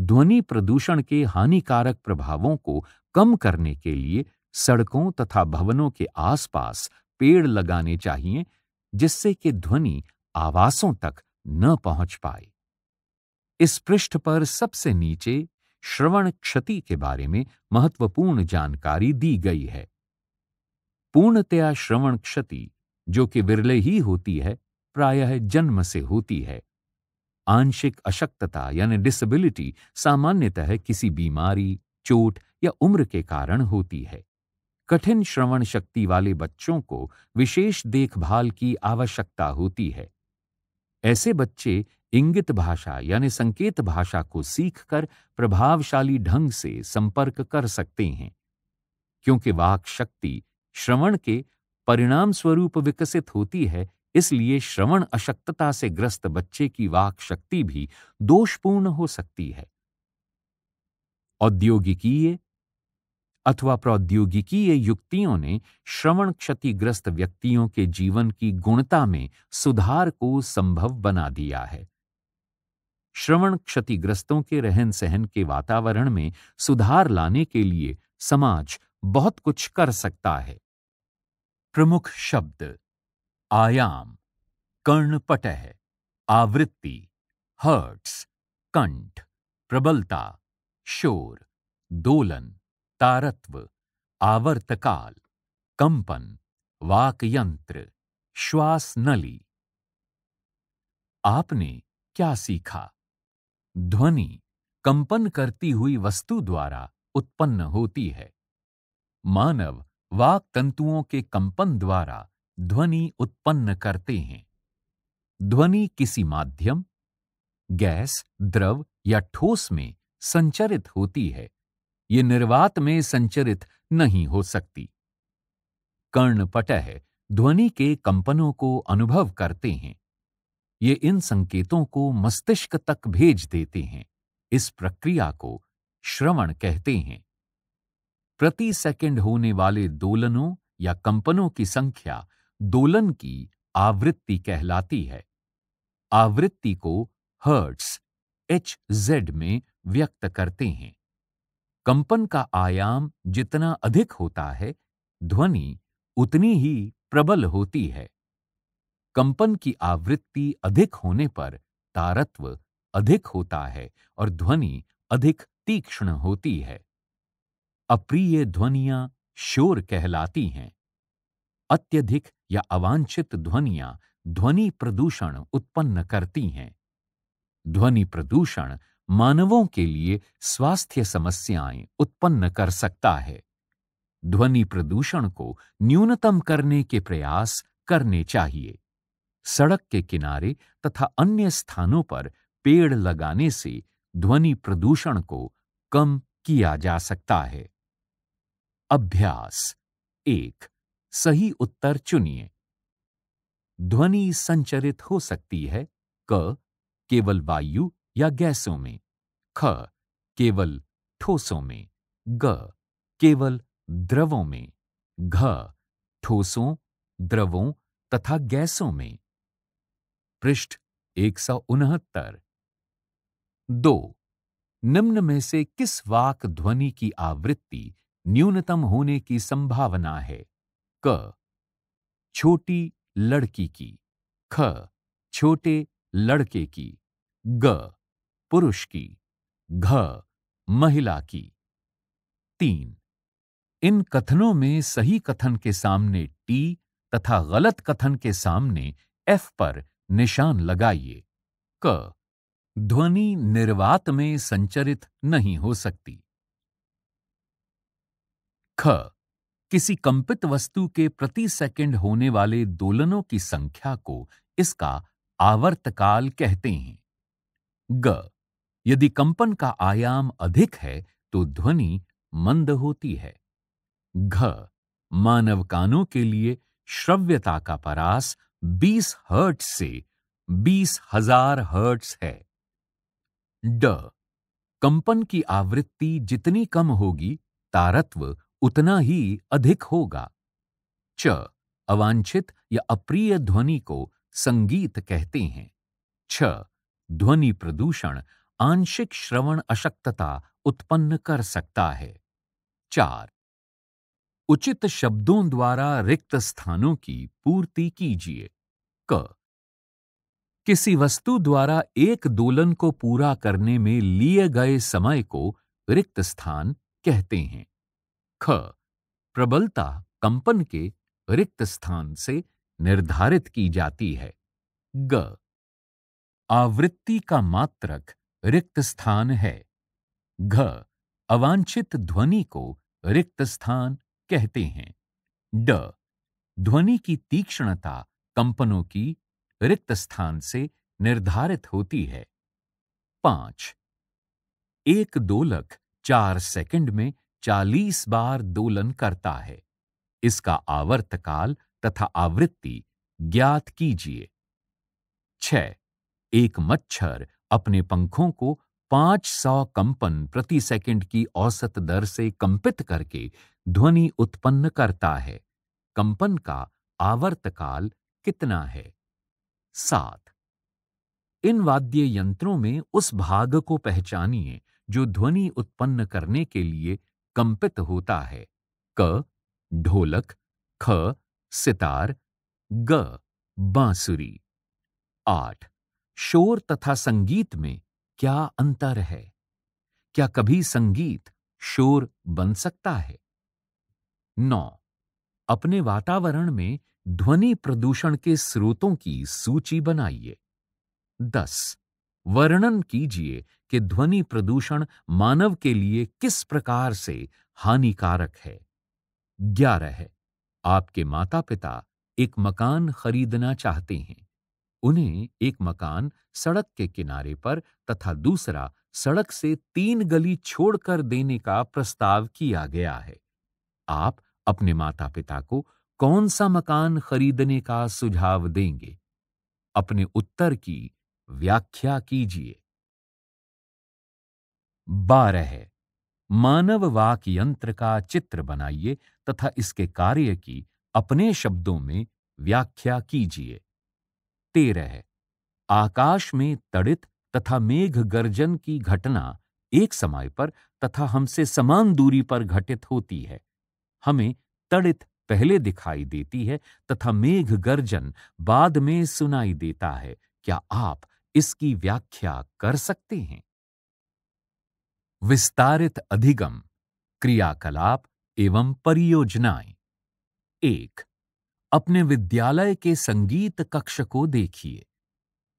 ध्वनि प्रदूषण के हानिकारक प्रभावों को कम करने के लिए सड़कों तथा भवनों के आसपास पेड़ लगाने चाहिए जिससे कि ध्वनि आवासों तक न पहुंच पाए इस पृष्ठ पर सबसे नीचे श्रवण क्षति के बारे में महत्वपूर्ण जानकारी दी गई है पूर्णतया श्रवण क्षति जो कि विरले ही होती है प्रायः जन्म से होती है आंशिक अशक्तता यानी डिसेबिलिटी सामान्यतः किसी बीमारी चोट या उम्र के कारण होती है कठिन श्रवण शक्ति वाले बच्चों को विशेष देखभाल की आवश्यकता होती है ऐसे बच्चे इंगित भाषा यानी संकेत भाषा को सीखकर प्रभावशाली ढंग से संपर्क कर सकते हैं क्योंकि वाक शक्ति श्रवण के परिणाम स्वरूप विकसित होती है इसलिए श्रवण अशक्तता से ग्रस्त बच्चे की वाक शक्ति भी दोषपूर्ण हो सकती है औद्योगिकीय अथवा प्रौद्योगिकीय युक्तियों ने श्रवण क्षतिग्रस्त व्यक्तियों के जीवन की गुणता में सुधार को संभव बना दिया है श्रवण क्षतिग्रस्तों के रहन सहन के वातावरण में सुधार लाने के लिए समाज बहुत कुछ कर सकता है प्रमुख शब्द आयाम कर्णपटह आवृत्ति हर्ट्स कंठ प्रबलता शोर दोलन तारत्व आवर्तकाल कंपन वाकयंत्र श्वास नली आपने क्या सीखा ध्वनि कंपन करती हुई वस्तु द्वारा उत्पन्न होती है मानव वाक तंतुओं के कंपन द्वारा ध्वनि उत्पन्न करते हैं ध्वनि किसी माध्यम गैस द्रव या ठोस में संचरित होती है ये निर्वात में संचरित नहीं हो सकती कर्ण पटह ध्वनि के कंपनों को अनुभव करते हैं ये इन संकेतों को मस्तिष्क तक भेज देते हैं इस प्रक्रिया को श्रवण कहते हैं प्रति सेकंड होने वाले दोलनों या कंपनों की संख्या दोलन की आवृत्ति कहलाती है आवृत्ति को हर्ट्स एच जेड में व्यक्त करते हैं कंपन का आयाम जितना अधिक होता है ध्वनि उतनी ही प्रबल होती है कंपन की आवृत्ति अधिक होने पर तारत्व अधिक होता है और ध्वनि अधिक तीक्ष्ण होती है अप्रिय ध्वनियां शोर कहलाती हैं अत्यधिक या अवांछित ध्वनियां ध्वनि प्रदूषण उत्पन्न करती हैं ध्वनि प्रदूषण मानवों के लिए स्वास्थ्य समस्याएं उत्पन्न कर सकता है ध्वनि प्रदूषण को न्यूनतम करने के प्रयास करने चाहिए सड़क के किनारे तथा अन्य स्थानों पर पेड़ लगाने से ध्वनि प्रदूषण को कम किया जा सकता है अभ्यास एक सही उत्तर चुनिए ध्वनि संचरित हो सकती है क केवल वायु या गैसों में ख केवल ठोसों में ग केवल द्रवों में घ ठोसों द्रवों तथा गैसों में पृष्ठ एक सौ उनहत्तर दो निम्न में से किस वाक ध्वनि की आवृत्ति न्यूनतम होने की संभावना है क छोटी लड़की की ख छोटे लड़के की ग पुरुष की घ महिला की तीन इन कथनों में सही कथन के सामने टी तथा गलत कथन के सामने एफ पर निशान लगाइए क ध्वनि निर्वात में संचरित नहीं हो सकती ख किसी कंपित वस्तु के प्रति सेकंड होने वाले दोलनों की संख्या को इसका आवर्तकाल कहते हैं ग यदि कंपन का आयाम अधिक है तो ध्वनि मंद होती है घ मानव कानों के लिए श्रव्यता का परास 20 हर्ट से बीस हजार हर्ट है ड कंपन की आवृत्ति जितनी कम होगी तारत्व उतना ही अधिक होगा च अवांछित या अप्रिय ध्वनि को संगीत कहते हैं छ ध्वनि प्रदूषण आंशिक श्रवण अशक्तता उत्पन्न कर सकता है चार उचित शब्दों द्वारा रिक्त स्थानों की पूर्ति कीजिए क किसी वस्तु द्वारा एक दोलन को पूरा करने में लिए गए समय को रिक्त स्थान कहते हैं ख प्रबलता कंपन के रिक्त स्थान से निर्धारित की जाती है ग आवृत्ति का मात्रक रिक्त स्थान है घ अवांछित ध्वनि को रिक्त स्थान कहते हैं ड ध्वनि की तीक्ष्णता कंपनों की रिक्त स्थान से निर्धारित होती है पांच एक दोलक चार सेकंड में चालीस बार दोलन करता है इसका आवर्तकाल तथा आवृत्ति ज्ञात कीजिए छ एक मच्छर अपने पंखों को 500 कंपन प्रति सेकंड की औसत दर से कंपित करके ध्वनि उत्पन्न करता है कंपन का आवर्तकाल कितना है सात इन वाद्य यंत्रों में उस भाग को पहचानिए जो ध्वनि उत्पन्न करने के लिए कंपित होता है क ढोलक ख सितार ग बांसुरी आठ शोर तथा संगीत में क्या अंतर है क्या कभी संगीत शोर बन सकता है नौ अपने वातावरण में ध्वनि प्रदूषण के स्रोतों की सूची बनाइए दस वर्णन कीजिए कि ध्वनि प्रदूषण मानव के लिए किस प्रकार से हानिकारक है ग्यारह आपके माता पिता एक मकान खरीदना चाहते हैं उन्हें एक मकान सड़क के किनारे पर तथा दूसरा सड़क से तीन गली छोड़कर देने का प्रस्ताव किया गया है आप अपने माता पिता को कौन सा मकान खरीदने का सुझाव देंगे अपने उत्तर की व्याख्या कीजिए बारह मानव वाक यंत्र का चित्र बनाइए तथा इसके कार्य की अपने शब्दों में व्याख्या कीजिए तेरह आकाश में तड़ित तथा मेघ गर्जन की घटना एक समय पर तथा हमसे समान दूरी पर घटित होती है हमें तड़ित पहले दिखाई देती है तथा मेघ गर्जन बाद में सुनाई देता है क्या आप इसकी व्याख्या कर सकते हैं विस्तारित अधिगम क्रियाकलाप एवं परियोजनाएं एक अपने विद्यालय के संगीत कक्ष को देखिए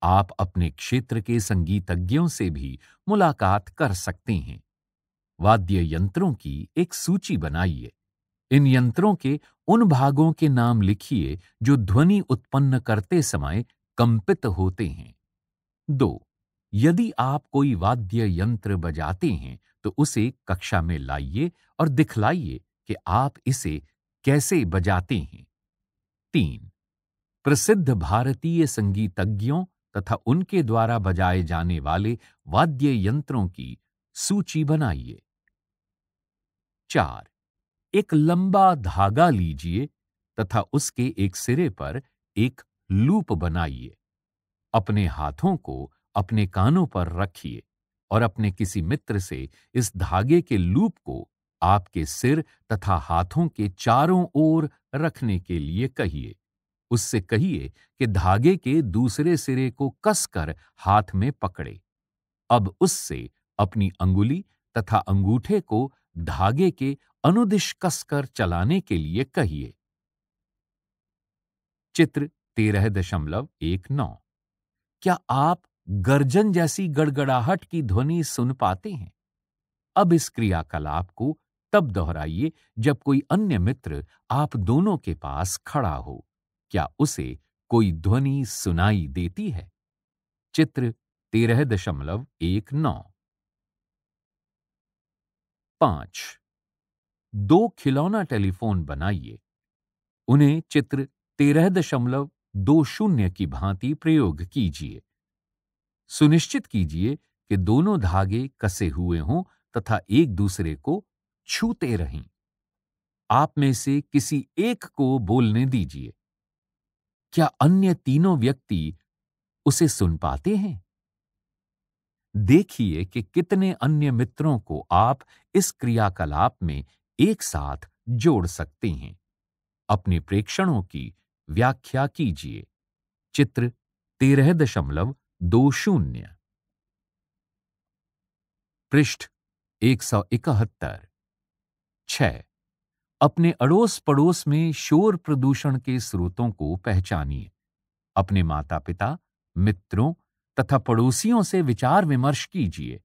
आप अपने क्षेत्र के संगीतज्ञों से भी मुलाकात कर सकते हैं वाद्य यंत्रों की एक सूची बनाइए इन यंत्रों के उन भागों के नाम लिखिए जो ध्वनि उत्पन्न करते समय कंपित होते हैं दो यदि आप कोई वाद्य यंत्र बजाते हैं तो उसे कक्षा में लाइए और दिखलाइए कि आप इसे कैसे बजाते हैं तीन प्रसिद्ध भारतीय संगीतज्ञों तथा उनके द्वारा बजाए जाने वाले वाद्य यंत्रों की सूची बनाइए चार एक लंबा धागा लीजिए तथा उसके एक सिरे पर एक लूप बनाइए अपने हाथों को अपने कानों पर रखिए और अपने किसी मित्र से इस धागे के लूप को आपके सिर तथा हाथों के चारों ओर रखने के लिए कहिए उससे कहिए कि धागे के दूसरे सिरे को कसकर हाथ में पकड़े अब उससे अपनी अंगुली तथा अंगूठे को धागे के अनुदिश कसकर चलाने के लिए कहिए चित्र तेरह दशमलव एक नौ क्या आप गर्जन जैसी गड़गड़ाहट की ध्वनि सुन पाते हैं अब इस क्रियाकलाप को तब दोहराइए जब कोई अन्य मित्र आप दोनों के पास खड़ा हो क्या उसे कोई ध्वनि सुनाई देती है चित्र तेरह दशमलव एक नौ पांच दो खिलौना टेलीफोन बनाइए उन्हें चित्र तेरह दशमलव दो शून्य की भांति प्रयोग कीजिए सुनिश्चित कीजिए कि दोनों धागे कसे हुए हों तथा एक दूसरे को छूते रहीं आप में से किसी एक को बोलने दीजिए क्या अन्य तीनों व्यक्ति उसे सुन पाते हैं देखिए कि कितने अन्य मित्रों को आप इस क्रियाकलाप में एक साथ जोड़ सकते हैं अपने प्रेक्षणों की व्याख्या कीजिए चित्र तेरह दशमलव दो शून्य पृष्ठ एक सौ इकहत्तर छह अपने अड़ोस पड़ोस में शोर प्रदूषण के स्रोतों को पहचानिए अपने माता पिता मित्रों तथा पड़ोसियों से विचार विमर्श कीजिए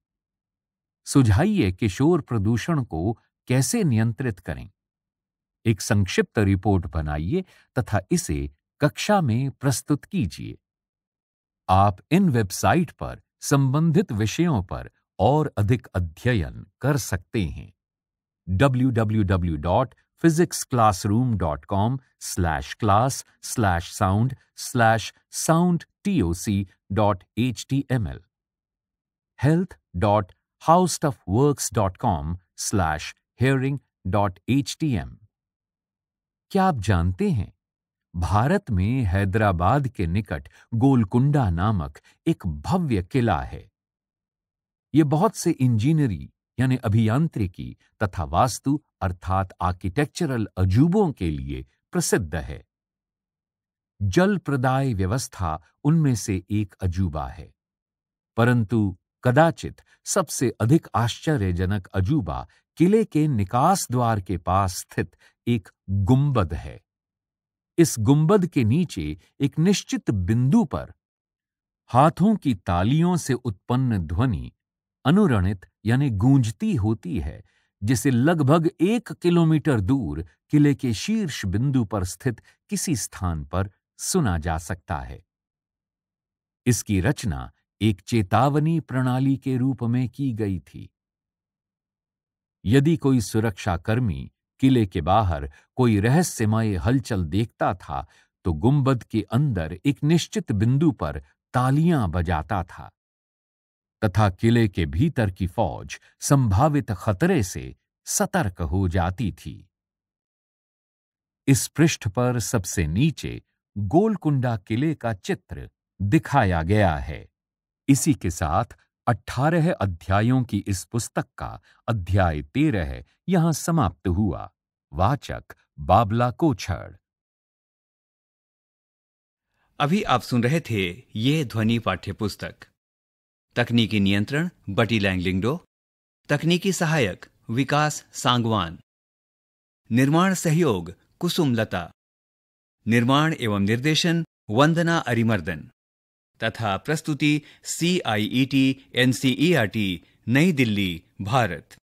सुझाइए कि शोर प्रदूषण को कैसे नियंत्रित करें एक संक्षिप्त रिपोर्ट बनाइए तथा इसे कक्षा में प्रस्तुत कीजिए आप इन वेबसाइट पर संबंधित विषयों पर और अधिक अध्ययन कर सकते हैं www.physicsclassroom.com class slash sound slash soundtoc.html health.howstuffworks.com hearing.htm क्या आप जानते हैं भारत में हैदराबाद के निकट गोलकुंडा नामक एक भव्य किला है यह बहुत से इंजीनियरी यानी अभियांत्रिकी तथा वास्तु अर्थात आर्किटेक्चरल अजूबों के लिए प्रसिद्ध है जल प्रदाय व्यवस्था उनमें से एक अजूबा है परंतु कदाचित सबसे अधिक आश्चर्यजनक अजूबा किले के निकास द्वार के पास स्थित एक गुंबद है इस गुंबद के नीचे एक निश्चित बिंदु पर हाथों की तालियों से उत्पन्न ध्वनि अनुरणित यानी गूंजती होती है जिसे लगभग एक किलोमीटर दूर किले के शीर्ष बिंदु पर स्थित किसी स्थान पर सुना जा सकता है इसकी रचना एक चेतावनी प्रणाली के रूप में की गई थी यदि कोई सुरक्षाकर्मी किले के बाहर कोई रहस्यमय हलचल देखता था तो गुंबद के अंदर एक निश्चित बिंदु पर तालियां बजाता था तथा किले के भीतर की फौज संभावित खतरे से सतर्क हो जाती थी इस पृष्ठ पर सबसे नीचे गोलकुंडा किले का चित्र दिखाया गया है इसी के साथ अठारह अध्यायों की इस पुस्तक का अध्याय तेरह यहां समाप्त हुआ वाचक बाबला कोछड़ अभी आप सुन रहे थे ये ध्वनि पाठ्य पुस्तक तकनीकी नियंत्रण बटी लैंगलिंगडो तकनीकी सहायक विकास सांगवान निर्माण सहयोग कुसुम लता निर्माण एवं निर्देशन वंदना अरिमर्दन तथा प्रस्तुति C I E T N C E R T New Delhi Bharat